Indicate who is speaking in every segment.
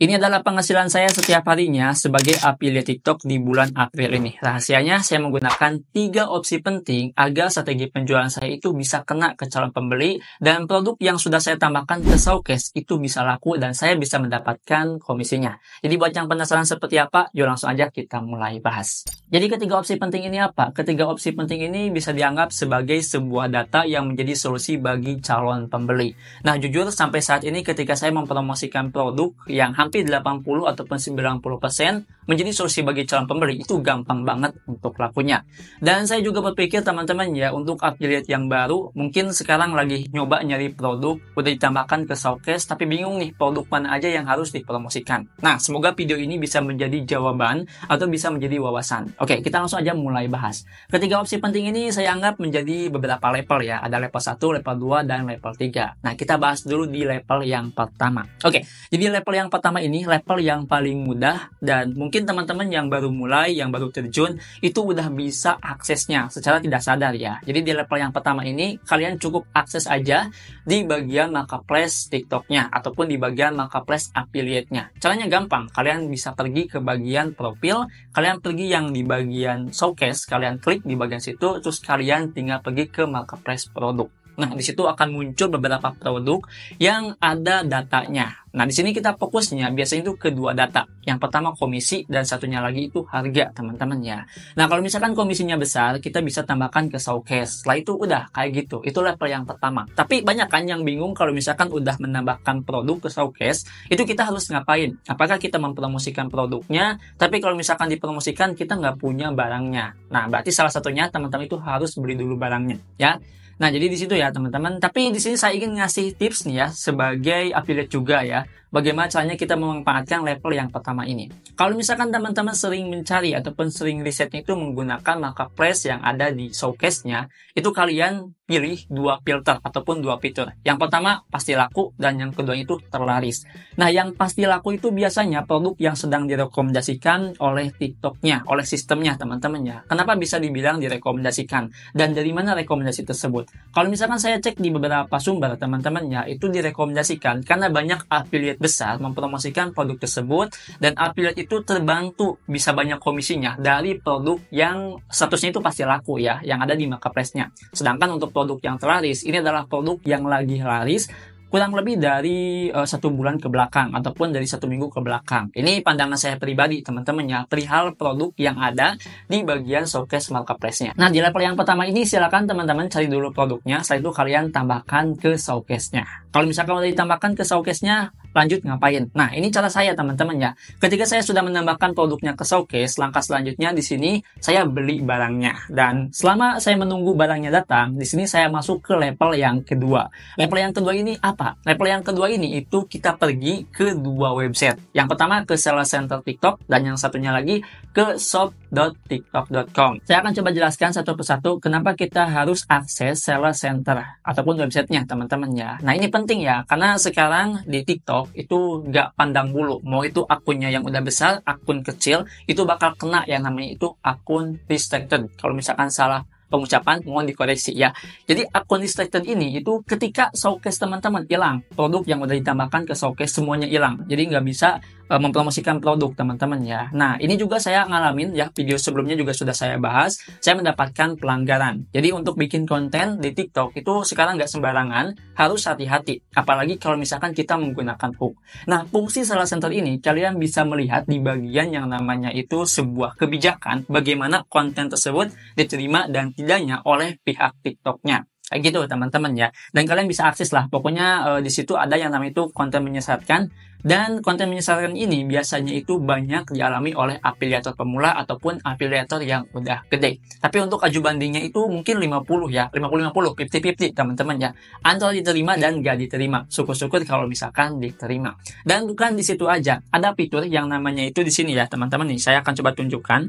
Speaker 1: Ini adalah penghasilan saya setiap harinya sebagai affiliate TikTok di bulan April ini. Rahasianya, saya menggunakan tiga opsi penting agar strategi penjualan saya itu bisa kena ke calon pembeli dan produk yang sudah saya tambahkan ke showcase itu bisa laku dan saya bisa mendapatkan komisinya. Jadi buat yang penasaran seperti apa, yuk langsung aja kita mulai bahas. Jadi ketiga opsi penting ini apa? Ketiga opsi penting ini bisa dianggap sebagai sebuah data yang menjadi solusi bagi calon pembeli. Nah jujur sampai saat ini ketika saya mempromosikan produk yang hampir sampai 80 ataupun 90% persen menjadi solusi bagi calon pembeli itu gampang banget untuk lakunya. Dan saya juga berpikir teman-teman ya untuk affiliate yang baru mungkin sekarang lagi nyoba nyari produk udah ditambahkan ke showcase tapi bingung nih produk mana aja yang harus dipromosikan. Nah semoga video ini bisa menjadi jawaban atau bisa menjadi wawasan. Oke kita langsung aja mulai bahas. Ketiga opsi penting ini saya anggap menjadi beberapa level ya. Ada level 1, level 2, dan level 3. Nah kita bahas dulu di level yang pertama. Oke jadi level yang pertama ini level yang paling mudah dan mungkin mungkin teman-teman yang baru mulai, yang baru terjun, itu udah bisa aksesnya secara tidak sadar ya. Jadi di level yang pertama ini, kalian cukup akses aja di bagian marketplace TikToknya, ataupun di bagian marketplace affiliate-nya. Caranya gampang, kalian bisa pergi ke bagian profil, kalian pergi yang di bagian showcase, kalian klik di bagian situ, terus kalian tinggal pergi ke marketplace produk. Nah, di situ akan muncul beberapa produk yang ada datanya. Nah, di sini kita fokusnya biasanya itu kedua data. Yang pertama komisi dan satunya lagi itu harga, teman-teman ya. Nah, kalau misalkan komisinya besar, kita bisa tambahkan ke showcase. Setelah itu udah kayak gitu. Itu level yang pertama. Tapi banyak kan yang bingung kalau misalkan udah menambahkan produk ke showcase, itu kita harus ngapain? Apakah kita mempromosikan produknya? Tapi kalau misalkan dipromosikan, kita nggak punya barangnya. Nah, berarti salah satunya teman-teman itu harus beli dulu barangnya, ya. Nah, jadi di situ ya teman-teman. Tapi di sini saya ingin ngasih tips nih ya sebagai affiliate juga ya bagaimana caranya kita memanfaatkan level yang pertama ini. Kalau misalkan teman-teman sering mencari ataupun sering risetnya itu menggunakan markup press yang ada di showcase-nya, itu kalian pilih dua filter ataupun dua fitur. Yang pertama pasti laku dan yang kedua itu terlaris. Nah, yang pasti laku itu biasanya produk yang sedang direkomendasikan oleh TikTok-nya, oleh sistemnya teman-teman ya. Kenapa bisa dibilang direkomendasikan? Dan dari mana rekomendasi tersebut? Kalau misalkan saya cek di beberapa sumber teman-teman ya, itu direkomendasikan karena banyak affiliate besar mempromosikan produk tersebut dan affiliate itu terbantu bisa banyak komisinya dari produk yang statusnya itu pasti laku ya yang ada di marketplace-nya. Sedangkan untuk produk yang terlaris ini adalah produk yang lagi laris kurang lebih dari uh, satu bulan ke belakang ataupun dari satu minggu ke belakang. Ini pandangan saya pribadi teman-teman ya perihal produk yang ada di bagian showcase marketplace-nya. Nah di level yang pertama ini silakan teman-teman cari dulu produknya, setelah itu kalian tambahkan ke showcase-nya. Kalau misalkan mau ditambahkan ke showcase-nya, lanjut ngapain? Nah ini cara saya teman-teman ya. Ketika saya sudah menambahkan produknya ke showcase, langkah selanjutnya di sini saya beli barangnya dan selama saya menunggu barangnya datang, di sini saya masuk ke level yang kedua. Level yang kedua ini apa apa? Level yang kedua ini itu kita pergi ke dua website. Yang pertama ke Seller Center TikTok dan yang satunya lagi ke shop.tiktok.com. Saya akan coba jelaskan satu persatu kenapa kita harus akses Seller Center ataupun websitenya teman-teman ya. Nah ini penting ya karena sekarang di TikTok itu nggak pandang bulu. Mau itu akunnya yang udah besar, akun kecil itu bakal kena yang namanya itu akun restricted. Kalau misalkan salah pengucapan mohon dikoreksi ya. Jadi akun restricted ini itu ketika showcase teman-teman hilang, produk yang udah ditambahkan ke showcase semuanya hilang. Jadi nggak bisa Eh, mempromosikan produk teman-teman ya. Nah ini juga saya ngalamin ya video sebelumnya juga sudah saya bahas. Saya mendapatkan pelanggaran. Jadi untuk bikin konten di TikTok itu sekarang nggak sembarangan, harus hati-hati. Apalagi kalau misalkan kita menggunakan hook. Nah fungsi salah center ini kalian bisa melihat di bagian yang namanya itu sebuah kebijakan bagaimana konten tersebut diterima dan tidaknya oleh pihak TikToknya kayak gitu teman-teman ya dan kalian bisa akses lah pokoknya e, di situ ada yang namanya itu konten menyesatkan dan konten menyesalkan ini biasanya itu banyak dialami oleh afiliator pemula ataupun afiliator yang udah gede. Tapi untuk aju bandingnya itu mungkin 50 ya, 50-50, 50-50 teman-teman ya. Antara diterima dan gak diterima. Syukur-syukur kalau misalkan diterima. Dan bukan di situ aja, ada fitur yang namanya itu di sini ya teman-teman nih. Saya akan coba tunjukkan.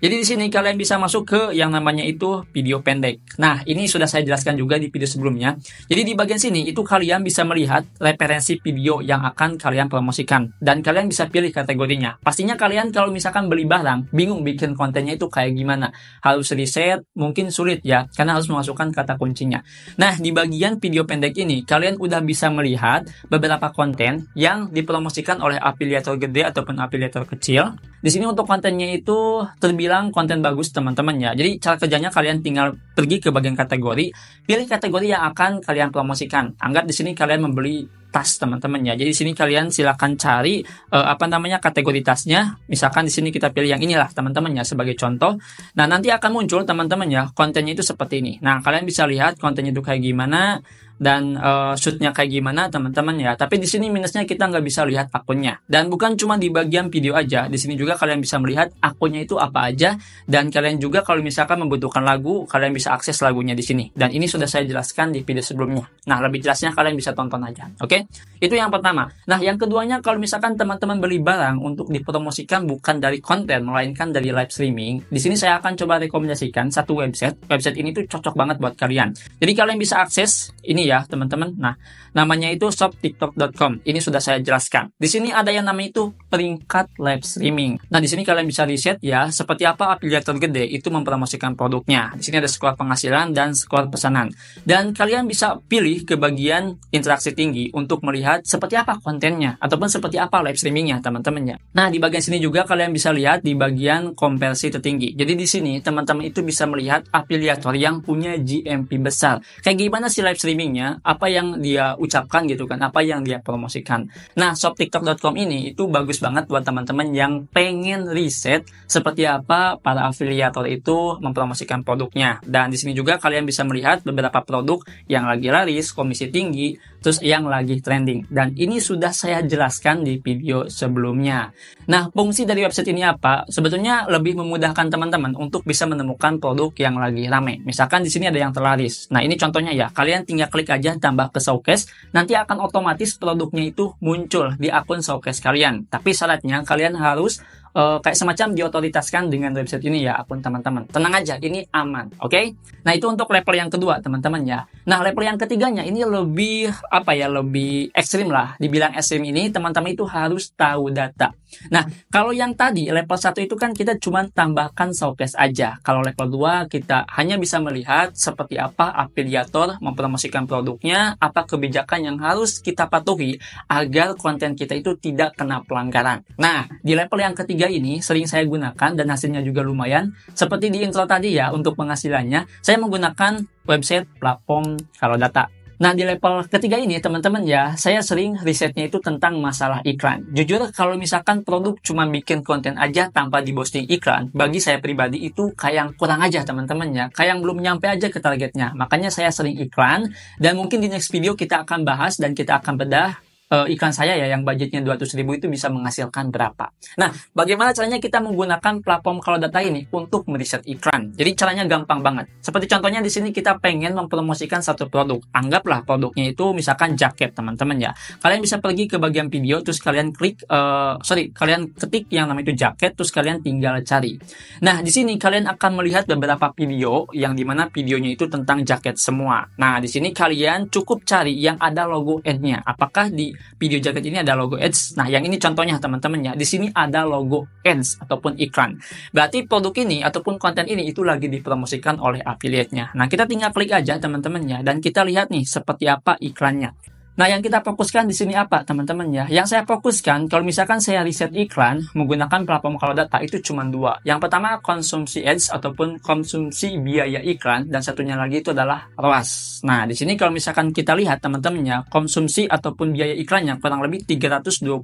Speaker 1: Jadi di sini kalian bisa masuk ke yang namanya itu video pendek. Nah, ini sudah saya jelaskan juga di video sebelumnya. Jadi di bagian sini itu kalian bisa melihat referensi video yang akan kalian promosikan dan kalian bisa pilih kategorinya. Pastinya kalian kalau misalkan beli barang, bingung bikin kontennya itu kayak gimana. Harus riset, mungkin sulit ya karena harus memasukkan kata kuncinya. Nah, di bagian video pendek ini kalian udah bisa melihat beberapa konten yang dipromosikan oleh afiliator gede ataupun afiliator kecil. Di sini untuk kontennya itu terbilang konten bagus teman-teman ya. Jadi cara kerjanya kalian tinggal pergi ke bagian kategori, pilih kategori yang akan kalian promosikan. Anggap di sini kalian membeli tas teman-teman ya. Jadi sini kalian silahkan cari uh, apa namanya kategori tasnya. Misalkan di sini kita pilih yang inilah teman-teman ya sebagai contoh. Nah, nanti akan muncul teman-teman ya kontennya itu seperti ini. Nah, kalian bisa lihat kontennya itu kayak gimana dan uh, shootnya kayak gimana teman-teman ya. Tapi di sini minusnya kita nggak bisa lihat akunnya. Dan bukan cuma di bagian video aja, di sini juga kalian bisa melihat akunnya itu apa aja dan kalian juga kalau misalkan membutuhkan lagu, kalian bisa akses lagunya di sini. Dan ini sudah saya jelaskan di video sebelumnya. Nah, lebih jelasnya kalian bisa tonton aja. Oke? Okay? Itu yang pertama. Nah, yang keduanya kalau misalkan teman-teman beli barang untuk dipromosikan bukan dari konten melainkan dari live streaming, di sini saya akan coba rekomendasikan satu website. Website ini tuh cocok banget buat kalian. Jadi kalian bisa akses ini ya teman-teman. Nah, namanya itu shoptiktok.com. Ini sudah saya jelaskan. Di sini ada yang namanya itu peringkat live streaming. Nah, di sini kalian bisa riset ya seperti apa afiliator gede itu mempromosikan produknya. Di sini ada skor penghasilan dan skor pesanan. Dan kalian bisa pilih ke bagian interaksi tinggi untuk melihat seperti apa kontennya ataupun seperti apa live streamingnya teman-teman ya. Nah, di bagian sini juga kalian bisa lihat di bagian konversi tertinggi. Jadi di sini teman-teman itu bisa melihat afiliator yang punya GMP besar. Kayak gimana sih live streaming streamingnya, apa yang dia ucapkan gitu kan, apa yang dia promosikan. Nah, tiktok.com ini itu bagus banget buat teman-teman yang pengen riset seperti apa para afiliator itu mempromosikan produknya. Dan di sini juga kalian bisa melihat beberapa produk yang lagi laris, komisi tinggi, terus yang lagi trending. Dan ini sudah saya jelaskan di video sebelumnya. Nah, fungsi dari website ini apa? Sebetulnya lebih memudahkan teman-teman untuk bisa menemukan produk yang lagi rame. Misalkan di sini ada yang terlaris. Nah, ini contohnya ya. Kalian tinggal klik aja tambah ke showcase, nanti akan otomatis produknya itu muncul di akun showcase kalian. Tapi syaratnya kalian harus uh, kayak semacam diotoritaskan dengan website ini ya akun teman-teman. Tenang aja, ini aman, oke? Okay? Nah, itu untuk level yang kedua, teman-teman ya. Nah, level yang ketiganya ini lebih apa ya, lebih ekstrim lah. Dibilang ekstrim ini teman-teman itu harus tahu data. Nah, kalau yang tadi level 1 itu kan kita cuma tambahkan showcase aja. Kalau level 2 kita hanya bisa melihat seperti apa afiliator mempromosikan produknya, apa kebijakan yang harus kita patuhi agar konten kita itu tidak kena pelanggaran. Nah, di level yang ketiga ini sering saya gunakan dan hasilnya juga lumayan. Seperti di intro tadi ya, untuk penghasilannya, saya menggunakan website, platform, kalau data. Nah, di level ketiga ini, teman-teman ya, saya sering risetnya itu tentang masalah iklan. Jujur, kalau misalkan produk cuma bikin konten aja tanpa dibosting iklan, bagi saya pribadi itu kayak yang kurang aja, teman-teman ya. Kayak yang belum nyampe aja ke targetnya. Makanya saya sering iklan, dan mungkin di next video kita akan bahas dan kita akan bedah uh, eh, iklan saya ya yang budgetnya 200 ribu itu bisa menghasilkan berapa. Nah, bagaimana caranya kita menggunakan platform kalau data ini untuk meriset iklan? Jadi caranya gampang banget. Seperti contohnya di sini kita pengen mempromosikan satu produk. Anggaplah produknya itu misalkan jaket teman-teman ya. Kalian bisa pergi ke bagian video terus kalian klik uh, sorry kalian ketik yang namanya itu jaket terus kalian tinggal cari. Nah, di sini kalian akan melihat beberapa video yang dimana videonya itu tentang jaket semua. Nah, di sini kalian cukup cari yang ada logo ad-nya. Apakah di video jaket ini ada logo ads. Nah, yang ini contohnya teman-teman ya. Di sini ada logo ads ataupun iklan. Berarti produk ini ataupun konten ini itu lagi dipromosikan oleh affiliate-nya. Nah, kita tinggal klik aja teman-teman ya dan kita lihat nih seperti apa iklannya. Nah, yang kita fokuskan di sini apa, teman-teman ya? Yang saya fokuskan, kalau misalkan saya riset iklan menggunakan platform kalau data itu cuma dua. Yang pertama konsumsi ads ataupun konsumsi biaya iklan dan satunya lagi itu adalah ROAS. Nah, di sini kalau misalkan kita lihat teman teman ya, konsumsi ataupun biaya iklannya kurang lebih 322.000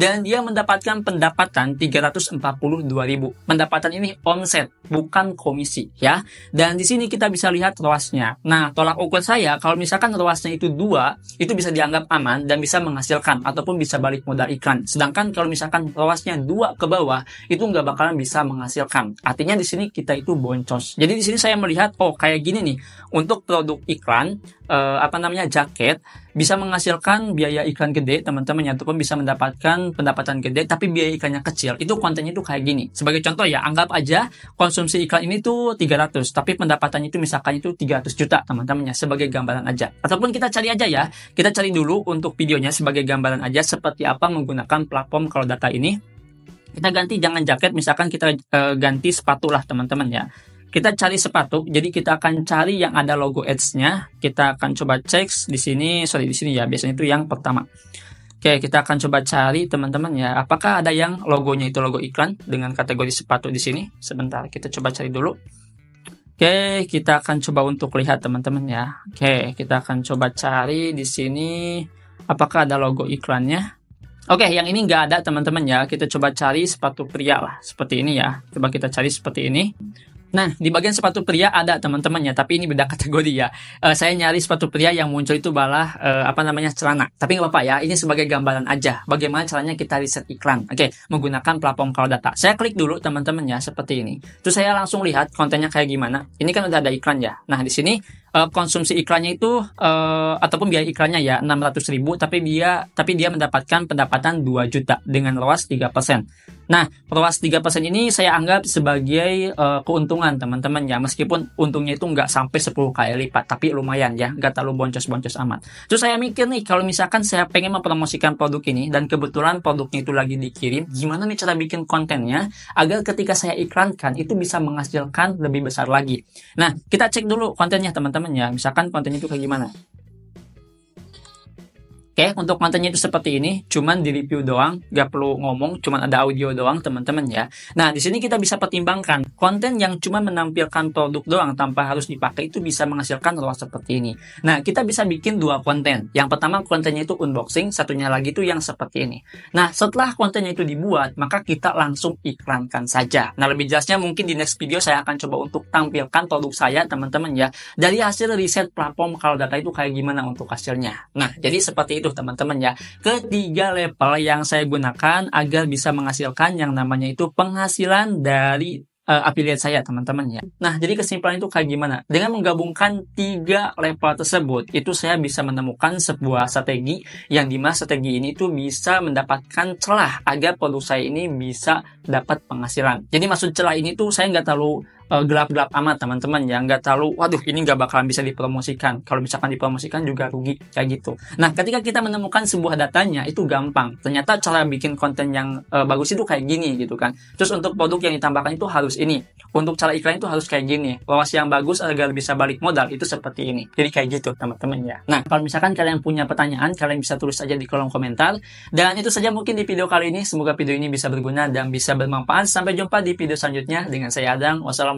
Speaker 1: dan dia mendapatkan pendapatan 342.000. Pendapatan ini omset, bukan komisi ya. Dan di sini kita bisa lihat ROAS-nya. Nah, tolak ukur saya kalau misalkan ROAS-nya itu dua itu bisa dianggap aman dan bisa menghasilkan ataupun bisa balik modal iklan. Sedangkan kalau misalkan luasnya dua ke bawah itu nggak bakalan bisa menghasilkan. Artinya di sini kita itu boncos. Jadi di sini saya melihat oh kayak gini nih untuk produk iklan eh, apa namanya jaket bisa menghasilkan biaya iklan gede teman-teman ya ataupun bisa mendapatkan pendapatan gede tapi biaya iklannya kecil itu kontennya itu kayak gini sebagai contoh ya anggap aja konsumsi iklan ini tuh 300 tapi pendapatannya itu misalkan itu 300 juta teman-teman ya sebagai gambaran aja ataupun kita cari aja ya kita cari dulu untuk videonya sebagai gambaran aja seperti apa menggunakan platform kalau data ini kita ganti jangan jaket misalkan kita uh, ganti sepatu lah teman-teman ya kita cari sepatu, jadi kita akan cari yang ada logo ads-nya. Kita akan coba cek di sini, sorry di sini ya, biasanya itu yang pertama. Oke, kita akan coba cari teman-teman ya, apakah ada yang logonya itu logo iklan dengan kategori sepatu di sini. Sebentar, kita coba cari dulu. Oke, kita akan coba untuk lihat teman-teman ya. Oke, kita akan coba cari di sini apakah ada logo iklannya. Oke, yang ini nggak ada teman-teman ya. Kita coba cari sepatu pria lah, seperti ini ya. Coba kita cari seperti ini. Nah, di bagian sepatu pria ada teman-temannya, tapi ini beda kategori ya. Uh, saya nyari sepatu pria yang muncul itu balah uh, apa namanya celana. Tapi nggak apa-apa ya, ini sebagai gambaran aja. Bagaimana caranya kita riset iklan? Oke, okay, menggunakan platform kalau data. Saya klik dulu teman-temannya seperti ini. Terus saya langsung lihat kontennya kayak gimana. Ini kan udah ada iklan ya. Nah, di sini uh, konsumsi iklannya itu uh, ataupun biaya iklannya ya 600.000, ribu, tapi dia tapi dia mendapatkan pendapatan 2 juta dengan luas 3%. Nah, tiga 3% ini saya anggap sebagai uh, keuntungan teman-teman ya, meskipun untungnya itu nggak sampai 10 kali lipat, tapi lumayan ya, nggak terlalu boncos-boncos amat. Terus saya mikir nih, kalau misalkan saya pengen mempromosikan produk ini, dan kebetulan produknya itu lagi dikirim, gimana nih cara bikin kontennya, agar ketika saya iklankan, itu bisa menghasilkan lebih besar lagi. Nah, kita cek dulu kontennya teman-teman ya, misalkan kontennya itu kayak gimana. Oke, okay, untuk kontennya itu seperti ini, cuman di review doang, gak perlu ngomong, cuman ada audio doang teman-teman ya. Nah, di sini kita bisa pertimbangkan, konten yang cuma menampilkan produk doang tanpa harus dipakai itu bisa menghasilkan ROAS seperti ini. Nah, kita bisa bikin dua konten. Yang pertama kontennya itu unboxing, satunya lagi itu yang seperti ini. Nah, setelah kontennya itu dibuat, maka kita langsung iklankan saja. Nah, lebih jelasnya mungkin di next video saya akan coba untuk tampilkan produk saya teman-teman ya. Dari hasil riset platform kalau data itu kayak gimana untuk hasilnya. Nah, jadi seperti itu teman-teman ya ketiga level yang saya gunakan agar bisa menghasilkan yang namanya itu penghasilan dari eh, affiliate saya teman-teman ya. Nah jadi kesimpulan itu kayak gimana? Dengan menggabungkan tiga level tersebut itu saya bisa menemukan sebuah strategi yang dimana strategi ini tuh bisa mendapatkan celah agar produk saya ini bisa dapat penghasilan. Jadi maksud celah ini tuh saya nggak terlalu Eh, gelap-gelap amat teman-teman ya nggak terlalu waduh ini nggak bakalan bisa dipromosikan kalau misalkan dipromosikan juga rugi kayak gitu nah ketika kita menemukan sebuah datanya itu gampang ternyata cara bikin konten yang uh, bagus itu kayak gini gitu kan terus untuk produk yang ditambahkan itu harus ini untuk cara iklan itu harus kayak gini wawas yang bagus agar bisa balik modal itu seperti ini jadi kayak gitu teman-teman ya nah kalau misalkan kalian punya pertanyaan kalian bisa tulis aja di kolom komentar dan itu saja mungkin di video kali ini semoga video ini bisa berguna dan bisa bermanfaat sampai jumpa di video selanjutnya dengan saya Adang wassalamualaikum